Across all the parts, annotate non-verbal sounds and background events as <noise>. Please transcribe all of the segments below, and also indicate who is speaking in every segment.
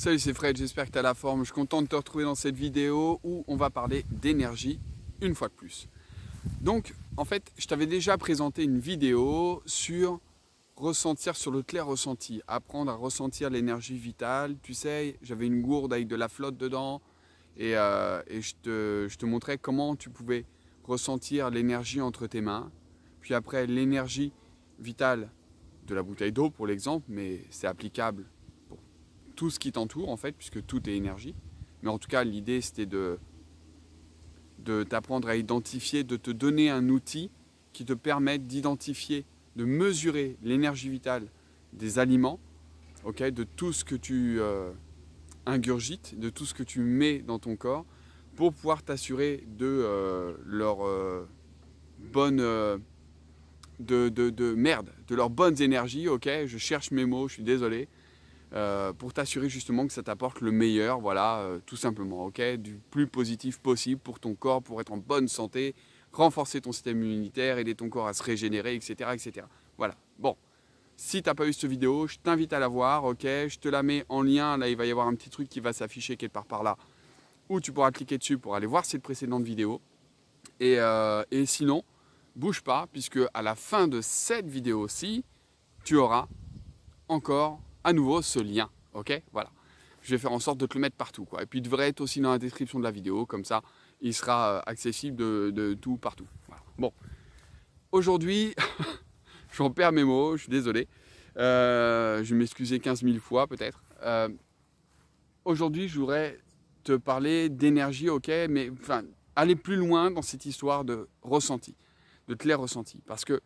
Speaker 1: Salut, c'est Fred, j'espère que tu as la forme. Je suis content de te retrouver dans cette vidéo où on va parler d'énergie une fois de plus. Donc, en fait, je t'avais déjà présenté une vidéo sur ressentir sur le clair ressenti, apprendre à ressentir l'énergie vitale. Tu sais, j'avais une gourde avec de la flotte dedans et, euh, je, te, je te montrais comment tu pouvais ressentir l'énergie entre tes mains. Puis après, l'énergie vitale de la bouteille d'eau pour l'exemple, mais c'est applicable tout ce qui t'entoure en fait, puisque tout est énergie. Mais en tout cas, l'idée c'était de, de t'apprendre à identifier, de te donner un outil qui te permette d'identifier, de mesurer l'énergie vitale des aliments, ok de tout ce que tu euh, ingurgites, de tout ce que tu mets dans ton corps, pour pouvoir t'assurer de euh, leur euh, bonne de, merde, de leurs bonnes énergies. Ok, je cherche mes mots, je suis désolé. Euh, pour t'assurer justement que ça t'apporte le meilleur, voilà, euh, tout simplement, ok Du plus positif possible pour ton corps, pour être en bonne santé, renforcer ton système immunitaire, aider ton corps à se régénérer, etc. etc. Voilà, bon. Si t'as pas vu cette vidéo, je t'invite à la voir, ok Je te la mets en lien, là il va y avoir un petit truc qui va s'afficher quelque part par là, où tu pourras cliquer dessus pour aller voir cette précédente vidéo. Et, euh, et sinon, bouge pas, puisque à la fin de cette vidéo aussi, tu auras encore nouveau ce lien. Ok Voilà. Je vais faire en sorte de te le mettre partout. Quoi. Et puis devrait être aussi dans la description de la vidéo, comme ça il sera euh, accessible de, tout partout. Bon. Aujourd'hui, <laughs> j'en perds mes mots, je suis désolé. Euh, je vais m'excuser 15 000 fois peut-être. Euh, aujourd'hui, je voudrais te parler d'énergie, ok, mais enfin, aller plus loin dans cette histoire de ressenti, de clair ressenti. Parce que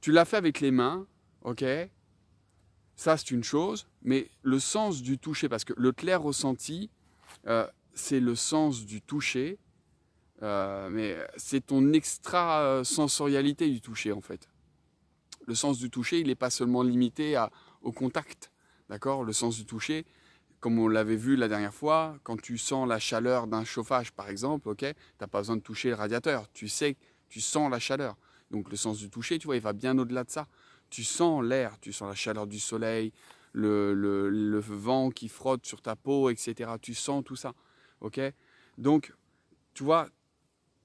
Speaker 1: tu l'as fait avec les mains, ok, ça, c'est une chose, mais le sens du toucher, parce que le clair ressenti, euh, c'est le sens du toucher, euh, mais c'est ton extra-sensorialité du toucher, en fait. Le sens du toucher, il n'est pas seulement limité au contact, d'accord Le sens du toucher, comme on l'avait vu la dernière fois, quand tu sens la chaleur d'un chauffage, par exemple, ok, t'as pas besoin de toucher le radiateur, tu sais, tu sens la chaleur. Donc le sens du toucher, tu vois, il va bien au-delà de ça tu sens l'air, tu sens la chaleur du soleil, le, vent qui frotte sur ta peau, etc. Tu sens tout ça. Ok Donc, tu vois,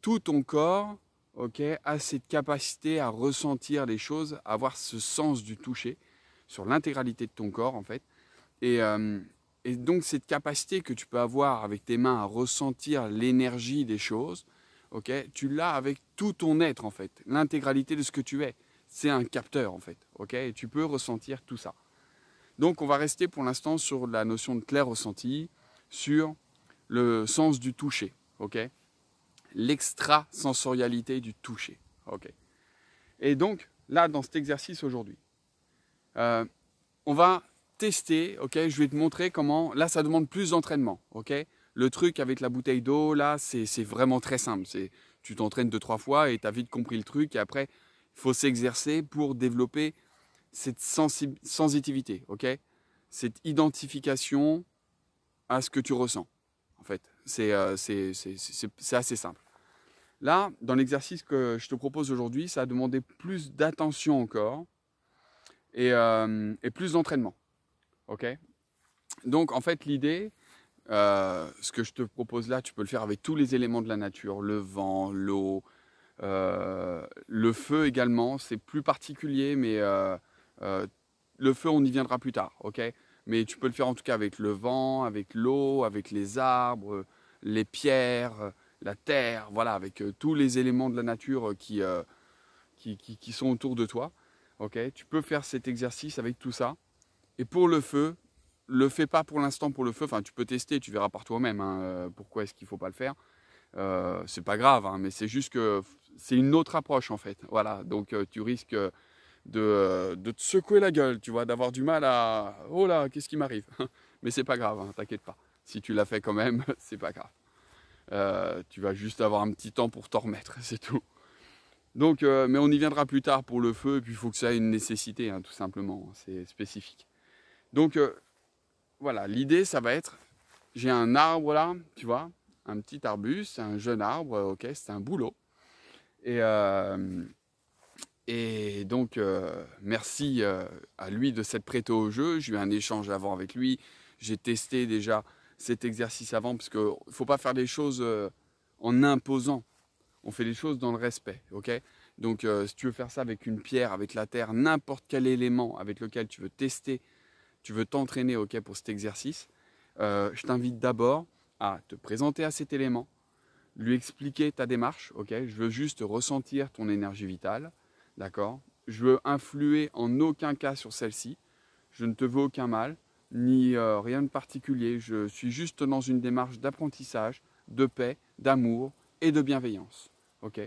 Speaker 1: tout ton corps ok, a cette capacité à ressentir les choses, à avoir ce sens du toucher sur l'intégralité de ton corps, en fait. Et, euh, et donc, cette capacité que tu peux avoir avec tes mains à ressentir l'énergie des choses, ok, tu l'as avec tout ton être, en fait, l'intégralité de ce que tu es c'est un capteur en fait, ok Et tu peux ressentir tout ça. Donc on va rester pour l'instant sur la notion de clair ressenti, sur le sens du toucher, ok L'extrasensorialité du toucher, ok Et donc là, dans cet exercice aujourd'hui, euh, on va tester, ok Je vais te montrer comment, là ça demande plus d'entraînement, ok Le truc avec la bouteille d'eau, là, c'est vraiment très simple, c'est tu t'entraînes deux, trois fois et tu as vite compris le truc et après faut s'exercer pour développer cette sensitivité, ok Cette identification à ce que tu ressens, en fait. Euh, c'est assez simple. Là, dans l'exercice que je te propose aujourd'hui, ça a demandé plus d'attention encore et, euh, plus d'entraînement, ok Donc, en fait, l'idée, euh, ce que je te propose là, tu peux le faire avec tous les éléments de la nature, le vent, l'eau, euh, le feu également, c'est plus particulier, mais euh, euh, le feu, on y viendra plus tard, ok Mais tu peux le faire en tout cas avec le vent, avec l'eau, avec les arbres, les pierres, la terre, voilà, avec tous les éléments de la nature qui, qui, qui, sont autour de toi. Ok, tu peux faire cet exercice avec tout ça. Et pour le feu, le fais pas pour l'instant pour le feu. Enfin, tu peux tester, tu verras par toi-même hein, pourquoi est-ce qu'il faut pas le faire. Euh, c'est pas grave, hein, mais c'est juste que c'est une autre approche en fait. Voilà, donc euh, tu risques euh, euh, de, te secouer la gueule, tu vois, d'avoir du mal à oh là, qu'est-ce qui m'arrive <laughs> Mais c'est pas grave, hein, t'inquiète pas. Si tu l'as fait quand même, <laughs> c'est pas grave. tu vas juste avoir un petit temps pour t'en remettre, c'est tout. Donc, mais on y viendra plus tard pour le feu, et puis il faut que ça ait une nécessité, hein, tout simplement, c'est spécifique. Donc, voilà, l'idée, ça va être, j'ai un arbre là, tu vois, un petit arbuste, un jeune arbre, ok, c'est un boulot. Euh, et, donc, euh, merci euh, à lui de s'être prêté au jeu. J'ai eu un échange avant avec lui. J'ai testé déjà cet exercice avant, parce qu'il ne faut pas faire les choses en imposant. On fait les choses dans le respect, ok donc, si tu veux faire ça avec une pierre, avec la terre, n'importe quel élément avec lequel tu veux tester, tu veux t'entraîner ok pour cet exercice, je t'invite d'abord à te présenter à cet élément, lui expliquer ta démarche, ok Je veux juste ressentir ton énergie vitale, d'accord Je veux influer en aucun cas sur celle-ci. Je ne te veux aucun mal, ni euh, rien de particulier. Je suis juste dans une démarche d'apprentissage, de paix, d'amour et de bienveillance, ok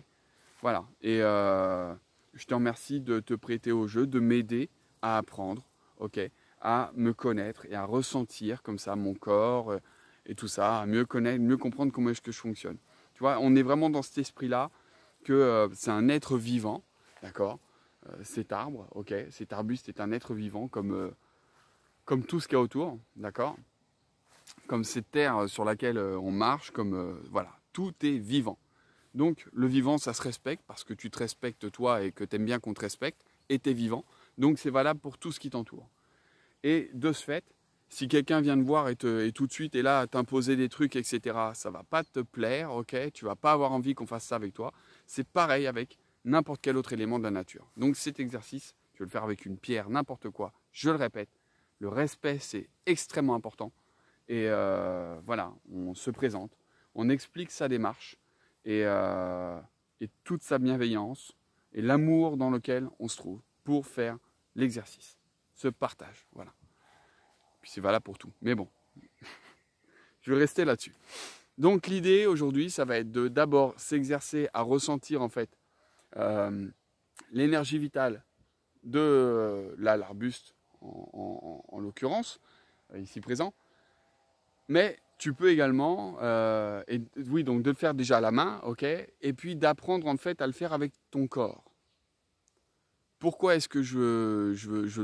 Speaker 1: Voilà. Et euh, je te remercie de te prêter au jeu, de m'aider à apprendre, ok À me connaître et à ressentir comme ça mon corps euh, et tout ça, à mieux connaître, mieux comprendre comment est-ce que je fonctionne. Tu vois, on est vraiment dans cet esprit-là que euh, c'est un être vivant, d'accord euh, Cet arbre, ok, cet arbuste est un être vivant comme, euh, comme tout ce qu'il y a autour, d'accord Comme cette terre sur laquelle on marche, comme voilà, tout est vivant. Donc le vivant, ça se respecte parce que tu te respectes toi et que tu aimes bien qu'on te respecte et tu es vivant. Donc c'est valable pour tout ce qui t'entoure. Et de ce fait, si quelqu'un vient te voir et, tout de suite est là à t'imposer des trucs, etc., ça va pas te plaire, ok Tu vas pas avoir envie qu'on fasse ça avec toi. C'est pareil avec n'importe quel autre élément de la nature. Donc cet exercice, tu veux le faire avec une pierre, n'importe quoi. Je le répète, le respect, c'est extrêmement important. Et euh, voilà, on se présente, on explique sa démarche et, euh, et toute sa bienveillance et l'amour dans lequel on se trouve pour faire l'exercice, ce partage. Voilà c'est valable pour tout. Mais bon, <laughs> je vais rester là-dessus. Donc l'idée aujourd'hui, ça va être de d'abord s'exercer à ressentir en fait euh, l'énergie vitale de euh, l'arbuste en, l'occurrence, euh, ici présent. Mais tu peux également, oui, donc de le faire déjà à la main, ok, et puis d'apprendre en fait à le faire avec ton corps. Pourquoi est-ce que je, je, je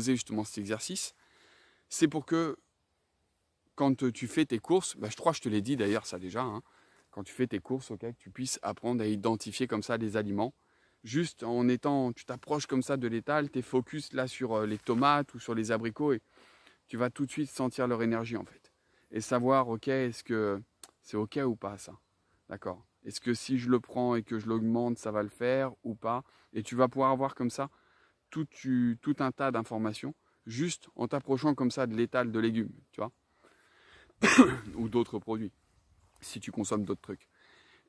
Speaker 1: justement cet exercice c'est pour que quand tu fais tes courses, bah, je crois que je te l'ai dit d'ailleurs ça déjà, hein, quand tu fais tes courses, que tu puisses apprendre à identifier comme ça les aliments. Juste en étant, tu t'approches comme ça de l'étal, tu es focus là sur euh, les tomates ou sur les abricots et tu vas tout de suite sentir leur énergie en fait. Et savoir, ok, est-ce que c'est ok ou pas ça D'accord Est-ce que si je le prends et que je l'augmente, ça va le faire ou pas Et tu vas pouvoir avoir comme ça tout un tas d'informations juste en t'approchant comme ça de l'étal de légumes, tu vois, <coughs> ou d'autres produits, si tu consommes d'autres trucs.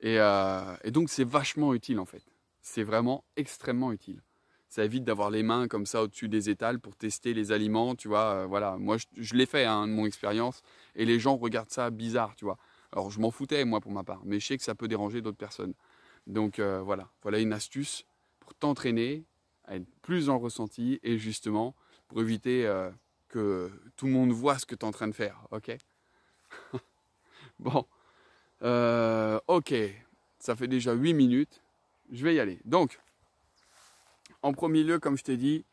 Speaker 1: Euh, et, donc c'est vachement utile en fait. C'est vraiment extrêmement utile. Ça évite d'avoir les mains comme ça au-dessus des étals pour tester les aliments, tu vois. Euh, voilà, moi je, l'ai fait hein, de mon expérience et les gens regardent ça bizarre, tu vois. Alors je m'en foutais moi pour ma part, mais je sais que ça peut déranger d'autres personnes. Donc euh, voilà, voilà une astuce pour t'entraîner à être plus en ressenti et justement pour éviter euh, que tout le monde voit ce que tu es en train de faire, ok <laughs> Bon, euh, ok, ça fait déjà 8 minutes, je vais y aller. Donc, en premier lieu, comme je t'ai dit,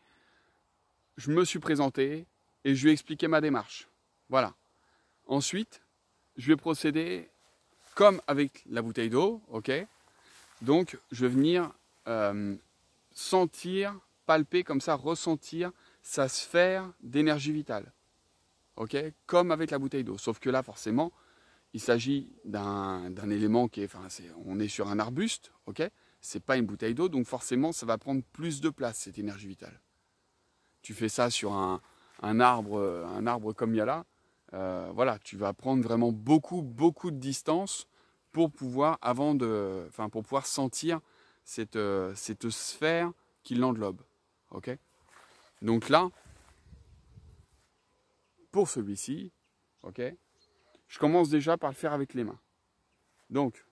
Speaker 1: je me suis présenté et je lui ai expliqué ma démarche. Voilà. Ensuite, je vais procéder comme avec la bouteille d'eau, ok Donc, je vais venir euh, sentir, palper comme ça, ressentir sa sphère d'énergie vitale. Okay Comme avec la bouteille d'eau. Sauf que là, forcément, il s'agit d'un élément qui est, On est sur un arbuste, ok C'est pas une bouteille d'eau, donc forcément, ça va prendre plus de place, cette énergie vitale. Tu fais ça sur un, arbre, un arbre comme il y a là, euh, voilà, tu vas prendre vraiment beaucoup, beaucoup de distance pour pouvoir, avant de, enfin, pour pouvoir sentir cette, euh, cette sphère qui l'englobe. ok donc là, pour celui-ci, ok, je commence déjà par le faire avec les mains. Donc,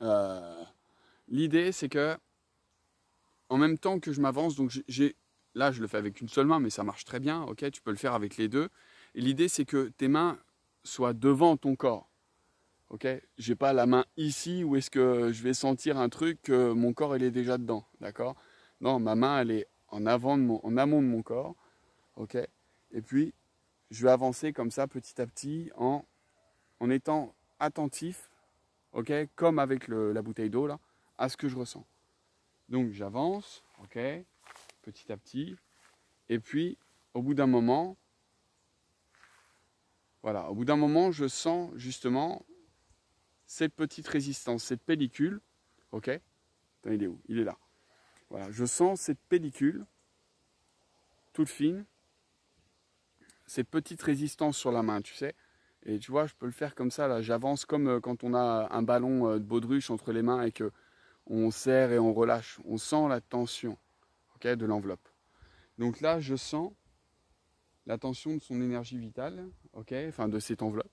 Speaker 1: euh, l'idée c'est que, en même temps que je m'avance, donc j'ai, là je le fais avec une seule main, mais ça marche très bien, ok, tu peux le faire avec les deux. Et l'idée c'est que tes mains soient devant ton corps. Ok, j'ai pas la main ici où est-ce que je vais sentir un truc que mon corps il est déjà dedans, d'accord Non, ma main elle est en, amont de mon corps. ok et puis, je vais avancer comme ça petit à petit en, en étant attentif, ok comme avec la bouteille d'eau, là, à ce que je ressens. Donc, j'avance, ok petit à petit. Et puis, au bout d'un moment, voilà, au bout d'un moment, je sens justement cette petite résistance, cette pellicule, ok il est où Il est là. Voilà, je sens cette pellicule toute fine, ces petites résistances sur la main, tu sais. Et tu vois, je peux le faire comme ça, là, j'avance comme euh, quand on a un ballon euh, de baudruche entre les mains et que on serre et on relâche. On sent la tension ok, de l'enveloppe. Donc là, je sens la tension de son énergie vitale, ok, enfin de cette enveloppe.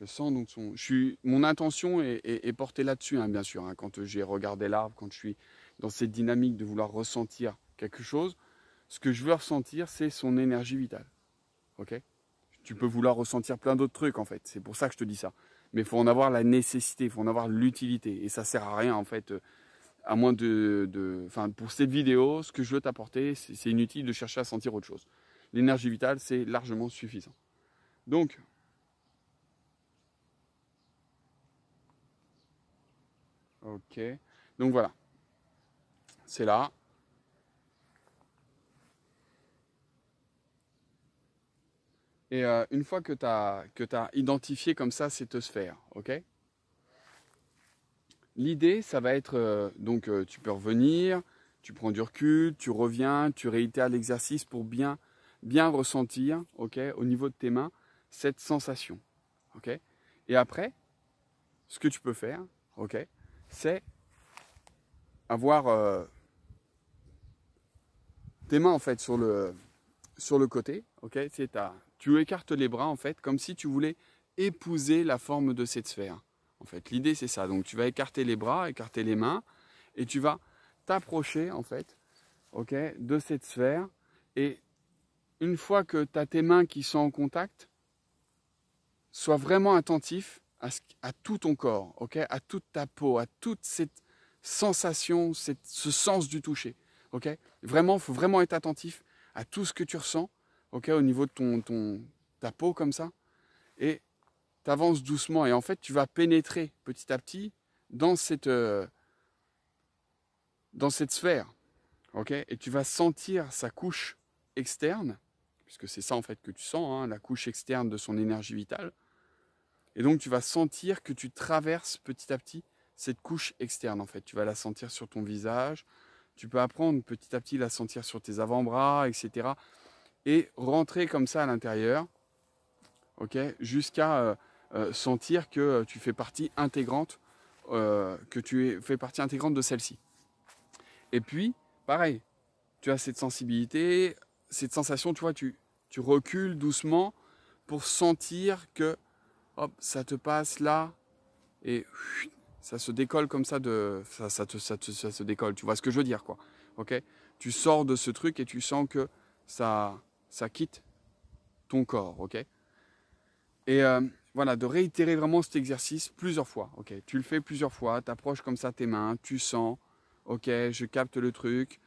Speaker 1: Je sens donc son. Je suis, mon intention est, portée là-dessus, hein, bien sûr. Hein. quand j'ai regardé l'arbre, quand je suis dans cette dynamique de vouloir ressentir quelque chose, ce que je veux ressentir, c'est son énergie vitale. Ok Tu peux vouloir ressentir plein d'autres trucs en fait. C'est pour ça que je te dis ça. Mais il faut en avoir la nécessité, il faut en avoir l'utilité. Et ça sert à rien en fait. Euh, à moins de, de pour cette vidéo, ce que je veux t'apporter, c'est inutile de chercher à sentir autre chose. L'énergie vitale, c'est largement suffisant. Donc, ok. Donc voilà c'est là. Et euh, une fois que tu as, identifié comme ça cette sphère, ok L'idée, ça va être, euh, donc euh, tu peux revenir, tu prends du recul, tu reviens, tu réitères l'exercice pour bien, bien ressentir, ok, au niveau de tes mains, cette sensation, ok Et après, ce que tu peux faire, ok, c'est avoir tes mains en fait sur le, sur le côté, ok C'est tu écartes les bras en fait comme si tu voulais épouser la forme de cette sphère. En fait, l'idée c'est ça. Donc tu vas écarter les bras, écarter les mains et tu vas t'approcher en fait, ok, de cette sphère et une fois que tu as tes mains qui sont en contact, sois vraiment attentif à, tout ton corps, ok, à toute ta peau, à toute cette sensation, cette, ce sens du toucher. Vraiment, il faut vraiment être attentif à tout ce que tu ressens, au niveau de ton, ta peau comme ça. Et tu avances doucement. Et en fait, tu vas pénétrer petit à petit dans cette, euh, dans cette sphère. ok et tu vas sentir sa couche externe, puisque c'est ça en fait que tu sens, hein, la couche externe de son énergie vitale. Et donc tu vas sentir que tu traverses petit à petit cette couche externe en fait. Tu vas la sentir sur ton visage, tu peux apprendre petit à petit à sentir sur tes avant-bras, etc. Et rentrer comme ça à l'intérieur, ok, jusqu'à euh, euh, sentir que euh, tu fais partie intégrante, que tu es, fais partie intégrante de celle-ci. Et puis, pareil, tu as cette sensibilité, cette sensation, tu vois, tu, tu recules doucement pour sentir que hop, ça te passe là et ça se décolle comme ça de ça, ça, te, ça, se décolle tu vois ce que je veux dire quoi ok tu sors de ce truc et tu sens que ça ça quitte ton corps ok et euh, voilà de réitérer vraiment cet exercice plusieurs fois ok tu le fais plusieurs fois t'approches approches comme ça tes mains tu sens ok je capte le truc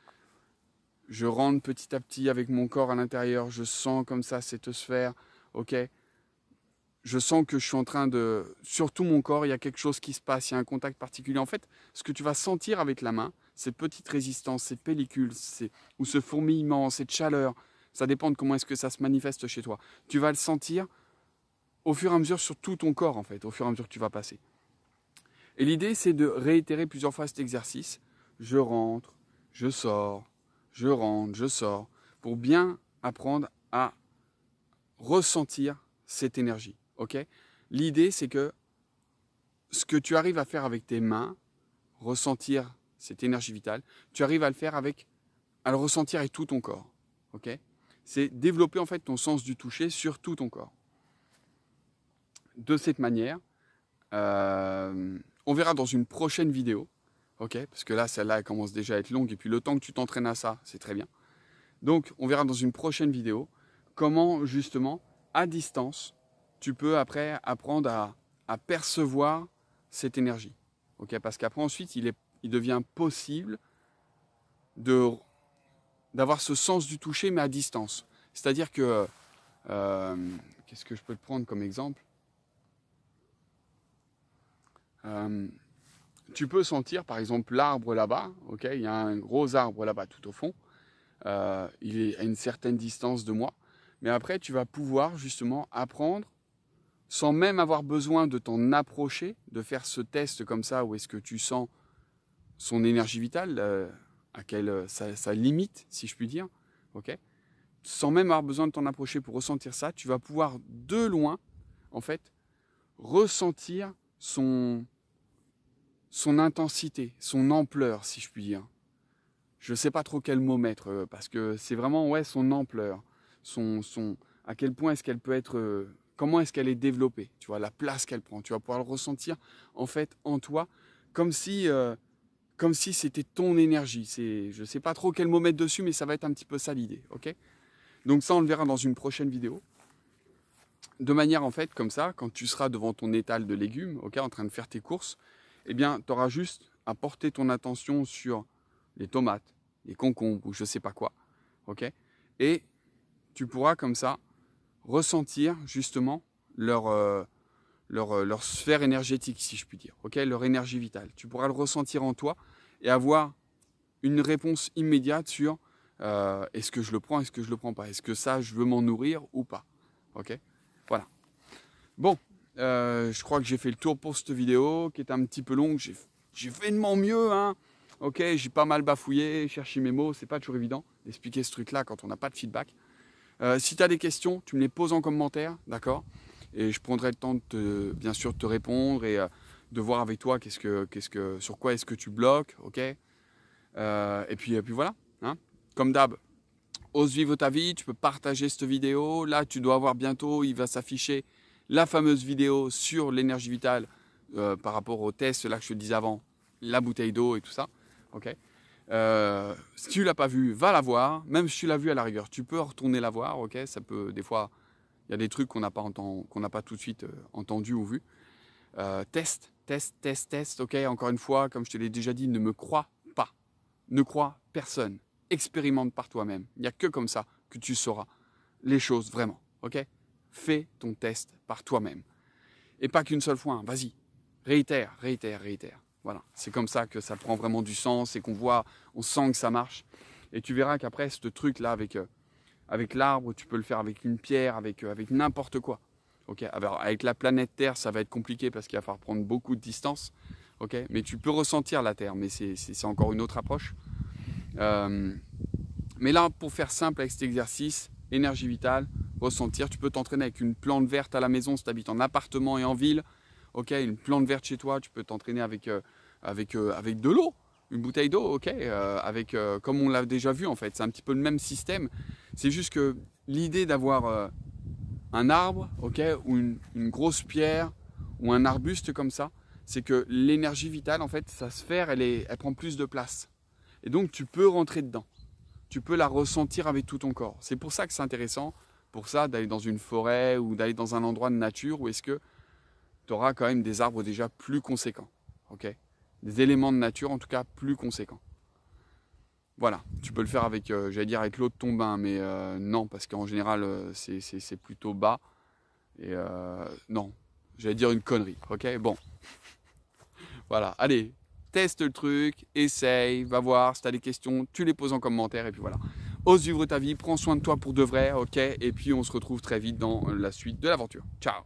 Speaker 1: je rentre petit à petit avec mon corps à l'intérieur je sens comme ça cette sphère ok je sens que je suis en train de... Sur tout mon corps, il y a quelque chose qui se passe, il y a un contact particulier. En fait, ce que tu vas sentir avec la main, ces petites résistances, ces pellicules, ou ce fourmillement, cette chaleur, ça dépend de comment est-ce que ça se manifeste chez toi. Tu vas le sentir au fur et à mesure sur tout ton corps, en fait, au fur et à mesure que tu vas passer. Et l'idée, c'est de réitérer plusieurs fois cet exercice. Je rentre, je sors, je rentre, je sors, pour bien apprendre à ressentir cette énergie. Ok L'idée, c'est que ce que tu arrives à faire avec tes mains, ressentir cette énergie vitale, tu arrives à le faire avec, à le ressentir avec tout ton corps. Ok C'est développer en fait ton sens du toucher sur tout ton corps. De cette manière, euh, on verra dans une prochaine vidéo. Ok Parce que là, celle-là, elle commence déjà à être longue. Et puis le temps que tu t'entraînes à ça, c'est très bien. Donc, on verra dans une prochaine vidéo comment justement, à distance, tu peux après apprendre à, percevoir cette énergie. Parce qu'après, ensuite, il, est, il devient possible d'avoir ce sens du toucher, mais à distance. C'est-à-dire que, euh, qu'est-ce que je peux te prendre comme exemple euh, Tu peux sentir, par exemple, l'arbre là-bas, ok il y a un gros arbre là-bas tout au fond, euh, il est à une certaine distance de moi, mais après, tu vas pouvoir justement apprendre sans même avoir besoin de t'en approcher, de faire ce test comme ça où est-ce que tu sens son énergie vitale, euh, à quelle euh, sa, limite, si je puis dire, ok Sans même avoir besoin de t'en approcher pour ressentir ça, tu vas pouvoir de loin, en fait, ressentir son son intensité, son ampleur, si je puis dire. Je ne sais pas trop quel mot mettre euh, parce que c'est vraiment ouais son ampleur, son son à quel point est-ce qu'elle peut être comment est-ce qu'elle est développée, tu vois, la place qu'elle prend. Tu vas pouvoir le ressentir en fait en toi, comme si, euh, comme si c'était ton énergie. C'est, je sais pas trop quel mot mettre dessus, mais ça va être un petit peu ça l'idée, ok Donc ça, on le verra dans une prochaine vidéo. De manière en fait comme ça, quand tu seras devant ton étal de légumes, ok, en train de faire tes courses, eh bien, tu auras juste à porter ton attention sur les tomates, les concombres ou je sais pas quoi, ok Et tu pourras comme ça ressentir justement leur, euh, leur, euh, leur, sphère énergétique, si je puis dire, ok leur énergie vitale. Tu pourras le ressentir en toi et avoir une réponse immédiate sur euh, est-ce que je le prends, est-ce que je le prends pas, est-ce que ça, je veux m'en nourrir ou pas. Ok Voilà. Bon, je crois que j'ai fait le tour pour cette vidéo qui est un petit peu longue. J'ai fait de mon mieux, hein. Ok, j'ai pas mal bafouillé, cherché mes mots, c'est pas toujours évident d'expliquer ce truc-là quand on n'a pas de feedback. Euh, si tu as des questions, tu me les poses en commentaire, d'accord Et je prendrai le temps, de bien sûr, de te répondre et euh, de voir avec toi quest que, sur quoi est-ce que tu bloques, ok euh, et, puis, puis voilà, hein comme d'hab, ose vivre ta vie, tu peux partager cette vidéo. Là, tu dois voir bientôt, il va s'afficher la fameuse vidéo sur l'énergie vitale par rapport au test, là que je te disais avant, la bouteille d'eau et tout ça, ok euh, si tu l'as pas vu, va la voir. Même si tu l'as vu à la rigueur, tu peux retourner la voir. Ok, ça peut des fois, il y a des trucs qu'on n'a pas qu'on n'a pas tout de suite euh, entendu ou vu. Euh, test, test, test, test. Ok, encore une fois, comme je te l'ai déjà dit, ne me crois pas, ne crois personne. Expérimente par toi-même. Il n'y a que comme ça que tu sauras les choses vraiment. Ok, fais ton test par toi-même et pas qu'une seule fois. Hein. Vas-y, réitère, réitère, réitère. Voilà, c'est comme ça que ça prend vraiment du sens et qu'on voit, on sent que ça marche. Et tu verras qu'après, ce truc-là avec, euh, l'arbre, tu peux le faire avec une pierre, avec, euh, n'importe quoi. Alors, avec la planète Terre, ça va être compliqué parce qu'il va falloir prendre beaucoup de distance. mais tu peux ressentir la Terre, mais c'est encore une autre approche. Euh, mais là, pour faire simple avec cet exercice, énergie vitale, ressentir, tu peux t'entraîner avec une plante verte à la maison si tu habites en appartement et en ville ok, une plante verte chez toi, tu peux t'entraîner avec, euh, avec, euh, avec de l'eau, une bouteille d'eau, ok, euh, avec, comme on l'a déjà vu en fait, c'est un petit peu le même système. C'est juste que l'idée d'avoir un arbre, ok, ou une, grosse pierre, ou un arbuste comme ça, c'est que l'énergie vitale, en fait, sa sphère, elle, est, elle prend plus de place. Et donc, tu peux rentrer dedans. Tu peux la ressentir avec tout ton corps. C'est pour ça que c'est intéressant, pour ça, d'aller dans une forêt ou d'aller dans un endroit de nature où est-ce que tu auras quand même des arbres déjà plus conséquents. ok des éléments de nature en tout cas plus conséquents. Voilà, tu peux le faire avec, euh, j'allais dire avec l'eau de ton bain, mais euh, non, parce qu'en général, euh, c'est plutôt bas. Et non, j'allais dire une connerie, ok Bon. <laughs> voilà, allez, teste le truc, essaye, va voir, si tu as des questions, tu les poses en commentaire, et puis voilà. Ose vivre ta vie, prends soin de toi pour de vrai, ok Et puis on se retrouve très vite dans la suite de l'aventure. Ciao